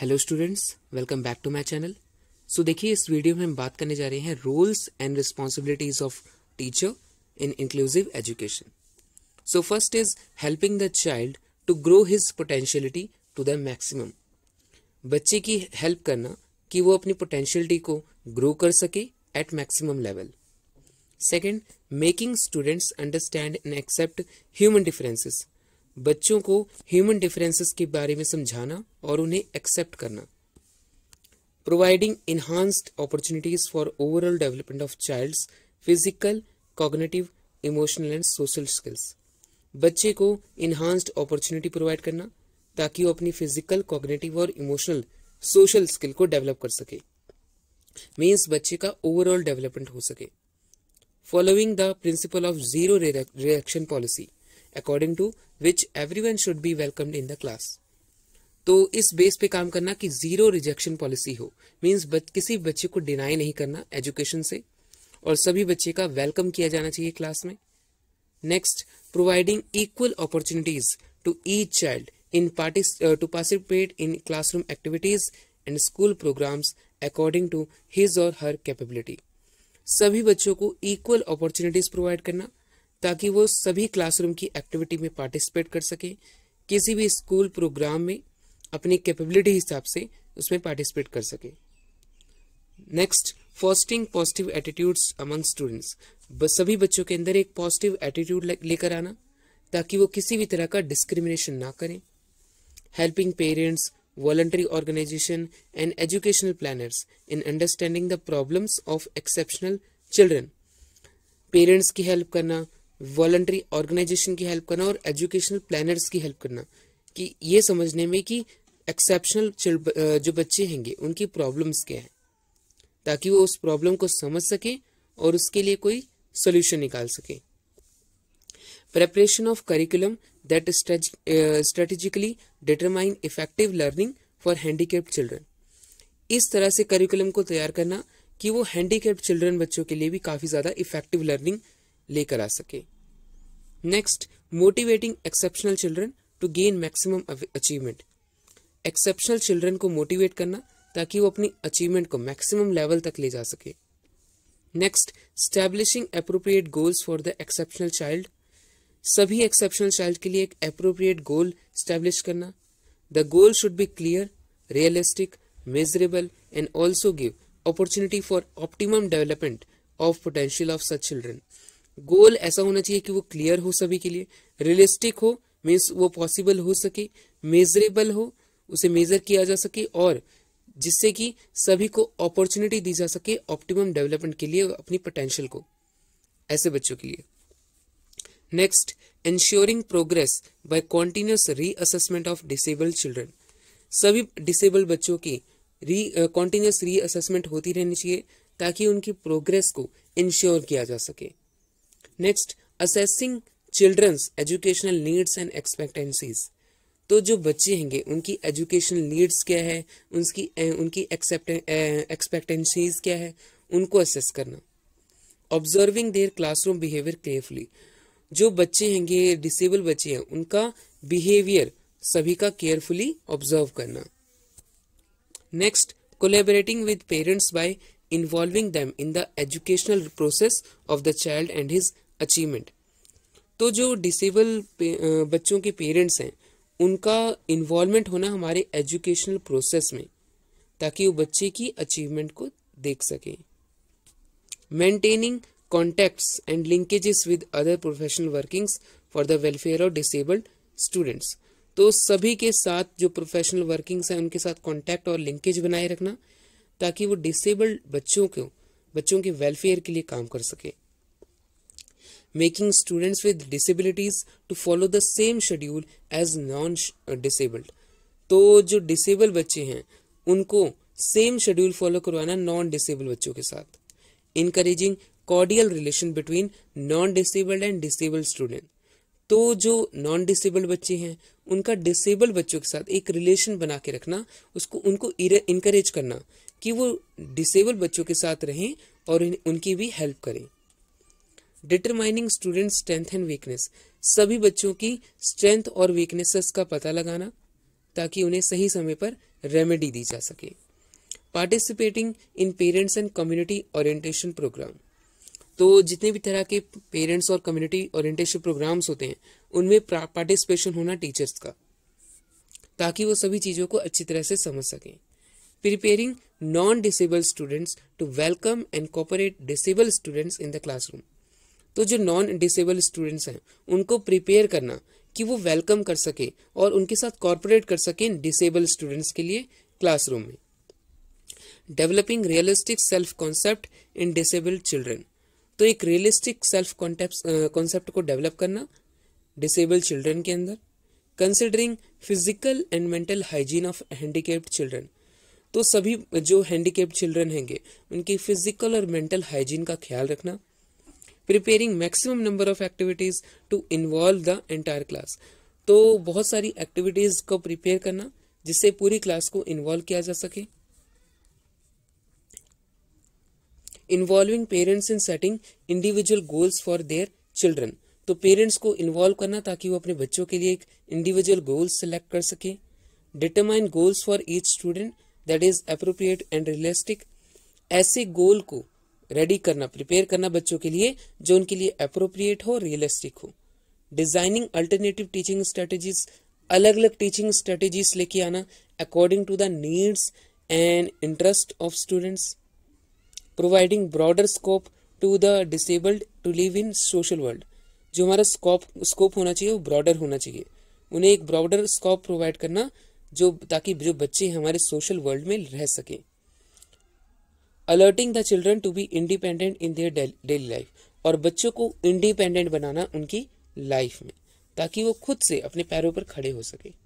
hello students welcome back to my channel so देखिए इस video में हम बात करने जा रहे हैं roles and responsibilities of teacher in inclusive education so first is helping the child to grow his potentiality to the maximum बच्चे की हेल्प करना कि वो अपनी पोटेंशियलिटी को ग्रो कर सके at maximum level second making students understand and accept human differences बच्चों को ह्यूमन डिफरेंसेस के बारे में समझाना और उन्हें एक्सेप्ट करना providing enhanced opportunities for overall development of child's physical cognitive emotional and social skills बच्चे को इन्हांस्ड अपॉर्चुनिटी प्रोवाइड करना ताकि वो अपनी फिजिकल कॉग्नेटिव और इमोशनल सोशल स्किल को डेवलप कर सके मीन्स बच्चे का ओवरऑल डेवलपमेंट हो सके following the principle of zero reaction policy according to which one should be welcomed in the class तो इस बेस पे काम करना कि जीरो रिजेक्शन पॉलिसी हो मीन्स बच, किसी बच्चे को डिनाई नहीं करना एजुकेशन से और सभी बच्चे का वेलकम किया जाना चाहिए क्लास में next providing equal opportunities to each child in to participate in classroom activities and school programs according to his or her capability सभी बच्चों को इक्वल अपॉर्चुनिटीज प्रोवाइड करना ताकि वो सभी क्लासरूम की एक्टिविटी में पार्टिसिपेट कर सकें किसी भी स्कूल प्रोग्राम में अपनी कैपेबिलिटी हिसाब से उसमें पार्टिसिपेट कर सकें next fostering positive attitudes among students सभी बच्चों के अंदर एक पॉजिटिव एटीट्यूड लेकर आना ताकि वो किसी भी तरह का डिस्क्रिमिनेशन ना करें helping parents voluntary organization and educational planners in understanding the problems of exceptional children parents की हेल्प करना वॉल्ट्री ऑर्गेनाइजेशन की हेल्प करना और एजुकेशनल प्लानर्स की हेल्प करना कि ये समझने में कि एक्सेप्शनल जो बच्चे होंगे उनकी प्रॉब्लम्स क्या हैं ताकि वो उस प्रॉब्लम को समझ सकें और उसके लिए कोई सोल्यूशन निकाल सकें preparation of curriculum that strategically determine effective learning for handicapped children इस तरह से करिकुलम को तैयार करना कि वो हैंडीकेप्ड चिल्ड्रन बच्चों के लिए भी काफ़ी ज़्यादा इफेक्टिव लर्निंग लेकर आ सके next motivating exceptional children to gain maximum achievement exceptional children को मोटिवेट करना ताकि वो अपनी अचीवमेंट को मैक्सिमम लेवल तक ले जा सके next establishing appropriate goals for the exceptional child सभी एक्सेप्शनल चाइल्ड के लिए एक अप्रोप्रिएट गोल स्टैब्लिश करना the goal should be clear realistic measurable and also give opportunity for optimum development of potential of such children goal ऐसा होना चाहिए कि वो क्लियर हो सभी के लिए रियलिस्टिक हो मीन्स वो पॉसिबल हो सके मेजरेबल हो उसे मेजर किया जा सके और जिससे कि सभी को अपॉर्चुनिटी दी जा सके ऑप्टिमम डेवलपमेंट के लिए अपनी पोटेंशियल को ऐसे बच्चों के लिए next ensuring progress by continuous reassessment of disabled children सभी डिसेबल्ड बच्चों की री कॉन्टिन्यूस रीअसेसमेंट होती रहनी चाहिए ताकि उनकी प्रोग्रेस को इंश्योर किया जा सके next assessing children's educational needs and expectancies तो जो बच्चे होंगे उनकी एजुकेशनल नीड्स क्या है उनकी उनकी एक्सपेक्टेंसीज क्या है उनको असेस करना observing their classroom behaviour carefully जो बच्चे होंगे डिसेबल बच्चे हैं उनका बिहेवियर सभी का केयरफुली ऑब्जर्व करना next collaborating with parents by involving them in the educational process of the child and his achievement तो जो डिसेबल बच्चों के पेरेंट्स हैं उनका इन्वॉल्वमेंट होना हमारे एजुकेशनल प्रोसेस में ताकि वो बच्चे की अचीवमेंट को देख सकें maintaining contacts and linkages with other professional workings for the welfare of disabled students तो सभी के साथ जो प्रोफेशनल वर्किंग्स हैं उनके साथ कॉन्टैक्ट और लिंकेज बनाए रखना ताकि वो डिसेबल्ड बच्चों को बच्चों के वेलफेयर के लिए काम कर सकें making students with disabilities to follow the same schedule as non disabled तो जो डिसेबल बच्चे हैं उनको सेम शेड्यूल फॉलो करवाना नॉन डिसेबल बच्चों के साथ encouraging cordial relation between non disabled and disabled student तो जो नॉन डिसेबल्ड बच्चे हैं उनका डिसेबल्ड बच्चों के साथ एक रिलेशन बना के रखना उसको उनको इनकरेज करना कि वो डिसेबल बच्चों के साथ रहें और उनकी भी हेल्प करें determining student strength and weakness सभी बच्चों की स्ट्रेंथ और वीकनेसेस का पता लगाना ताकि उन्हें सही समय पर रेमेडी दी जा सके participating in parents and community orientation programme तो जितने भी तरह के पेरेंट्स और कम्युनिटी ओरिएंटेशन प्रोग्राम्स होते हैं उनमें पार्टिसिपेशन होना टीचर्स का ताकि वो सभी चीज़ों को अच्छी तरह से समझ सकें preparing non disable students to welcome and cooperate disable students in the classroom तो जो नॉन डिसेबल स्टूडेंट्स हैं उनको प्रिपेयर करना कि वो वेलकम कर सके और उनके साथ कॉरपोरेट कर सकें डिसेबल स्टूडेंट्स के लिए क्लासरूम में developing realistic self concept in disabled children तो एक रियलिस्टिक सेल्फ कॉन्सेप्ट को डेवलप करना डिसेबल्ड चिल्ड्रन के अंदर considering physical and mental hygiene of handicapped children तो सभी जो हैंडीकेप्ड चिल्ड्रन हैंगे उनकी फिजिकल और मेंटल हाइजीन का ख्याल रखना preparing maximum number of activities to involve the entire class तो बहुत सारी एक्टिविटीज को प्रिपेयर करना जिससे पूरी क्लास को इन्वॉल्व किया जा सके involving parents in setting individual goals for their children तो पेरेंट्स को इन्वॉल्व करना ताकि वो अपने बच्चों के लिए एक इंडिविजुअल गोल सेलेक्ट कर सके determine goals for each student that is appropriate and realistic ऐसे गोल को रेडी करना प्रिपेयर करना बच्चों के लिए जो उनके लिए अप्रोप्रिएट हो रियलिस्टिक हो डिजाइनिंग अल्टरनेटिव टीचिंग स्ट्रेटेजीज अलग अलग टीचिंग स्ट्रेटेजीज लेके आना according to the needs and interest of students providing broader scope to the disabled to live in social world जो हमारा स्कोप स्कोप होना चाहिए वो ब्रॉडर होना चाहिए उन्हें एक ब्रॉडर स्कोप प्रोवाइड करना जो ताकि जो बच्चे हमारे सोशल वर्ल्ड में रह सकें alerting the children to be independent in their daily life और बच्चों को इंडिपेंडेंट बनाना उनकी लाइफ में ताकि वो खुद से अपने पैरों पर खड़े हो सके